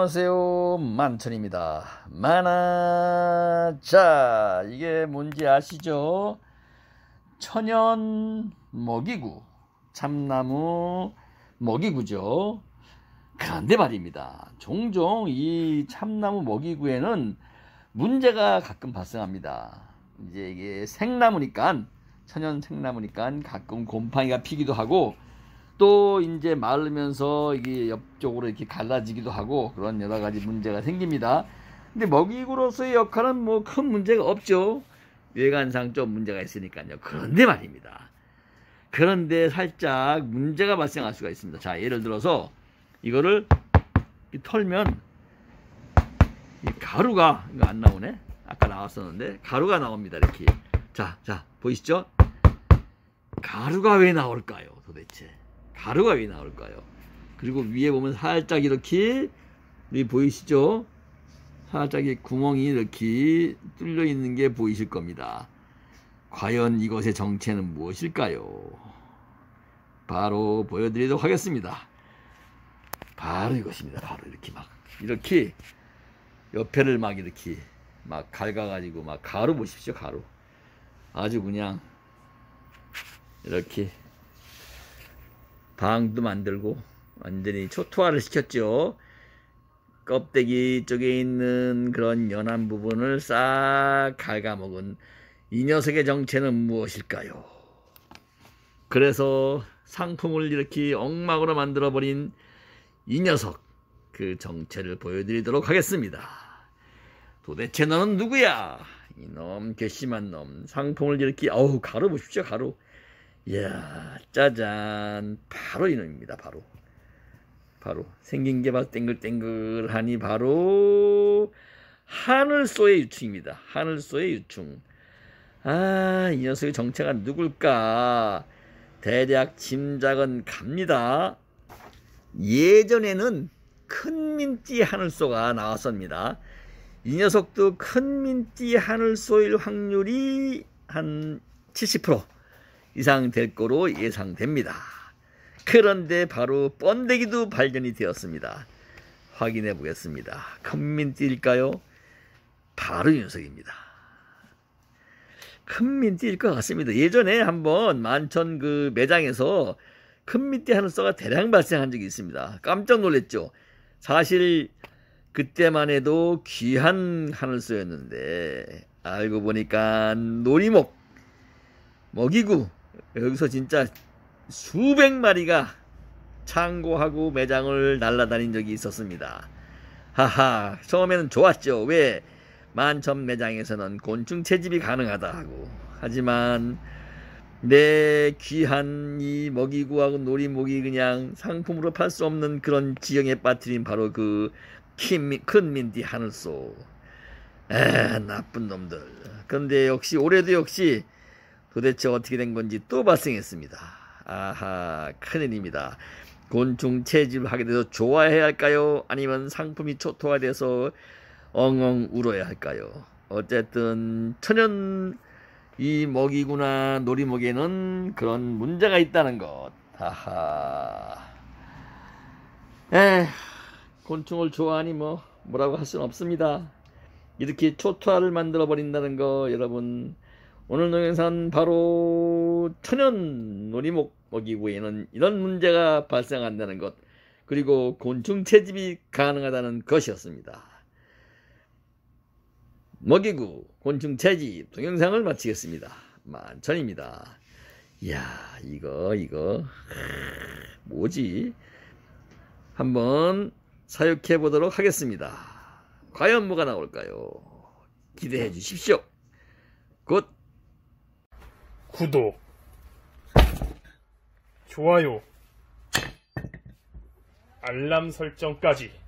안녕하세요 만천입니다 만화 자 이게 뭔지 아시죠 천연 먹이구 참나무 먹이구죠 그런데 말입니다 종종 이 참나무 먹이구에는 문제가 가끔 발생합니다 이제 이게 생나무니까 천연 생나무니까 가끔 곰팡이가 피기도 하고 또 이제 마르면서 이게 옆쪽으로 이렇게 갈라지기도 하고 그런 여러 가지 문제가 생깁니다. 근데 먹이구로서의 역할은 뭐 큰 문제가 없죠. 외관상 좀 문제가 있으니까요. 그런데 말입니다. 그런데 살짝 문제가 발생할 수가 있습니다. 자, 예를 들어서 이거를 털면 가루가 이거 안 나오네. 아까 나왔었는데 가루가 나옵니다. 이렇게. 자, 자, 보이시죠? 가루가 왜 나올까요? 도대체. 가루가 왜 나올까요? 그리고 위에 보면 살짝 이렇게 보이시죠? 살짝 구멍이 이렇게 뚫려 있는 게 보이실 겁니다. 과연 이것의 정체는 무엇일까요? 바로 보여드리도록 하겠습니다. 바로 이것입니다. 바로 이렇게 막 이렇게 옆에를 막 이렇게 막 갈가가지고 막 가루 보십시오. 가루 아주 그냥 이렇게 방도 만들고 완전히 초토화를 시켰죠. 껍데기 쪽에 있는 그런 연한 부분을 싹 갉아먹은 이 녀석의 정체는 무엇일까요? 그래서 상품을 이렇게 엉망으로 만들어버린 이 녀석 그 정체를 보여드리도록 하겠습니다. 도대체 너는 누구야? 이놈 괘씸한 놈 상품을 이렇게 어우 가루 보십시오 가루 이야 짜잔 바로 이놈입니다 바로 바로 생긴 게바 땡글땡글하니 바로 하늘소의 유충입니다 하늘소의 유충 아 이 녀석의 정체가 누굴까 대략 짐작은 갑니다 예전에는 큰 민띠 하늘소가 나왔습니다 이 녀석도 큰 민띠 하늘소일 확률이 한70% 이상 될 거로 예상됩니다. 그런데 바로 번데기도 발견이 되었습니다. 확인해 보겠습니다. 큰민띠일까요? 바로 윤석입니다. 큰민띠일 것 같습니다. 예전에 한번 만천 그 매장에서 큰민띠 하늘소가 대량 발생한 적이 있습니다. 깜짝 놀랐죠. 사실 그때만 해도 귀한 하늘소였는데 알고 보니까 놀이목, 먹이구, 여기서 진짜 수백 마리가 창고하고 매장을 날아다닌 적이 있었습니다. 하하 처음에는 좋았죠. 왜 만천 매장에서는 곤충 채집이 가능하다 하고 하지만 내 귀한 이 먹이구하고 놀이목이 그냥 상품으로 팔 수 없는 그런 지형에 빠뜨린 바로 그 큰 민디 하늘소 에 아, 나쁜 놈들 근데 역시 올해도 역시 도대체 어떻게 된 건지 또 발생했습니다. 아하 큰일입니다. 곤충 채집하게 돼서 좋아해야 할까요? 아니면 상품이 초토화돼서 엉엉 울어야 할까요? 어쨌든 천연 이 먹이구나 놀이목에는 그런 문제가 있다는 것. 하하. 에 곤충을 좋아하니 뭐 뭐라고 할 수는 없습니다. 이렇게 초토화를 만들어 버린다는 거 여러분 오늘 동영상 바로 천연 놀이목 먹이구에는 이런 문제가 발생한다는 것 그리고 곤충 채집이 가능하다는 것이었습니다. 먹이구 곤충 채집 동영상을 마치겠습니다. 만천입니다. 이야 이거 이거 뭐지? 한번 사육해 보도록 하겠습니다. 과연 뭐가 나올까요? 기대해 주십시오. 굿! 구독, 좋아요, 알람 설정까지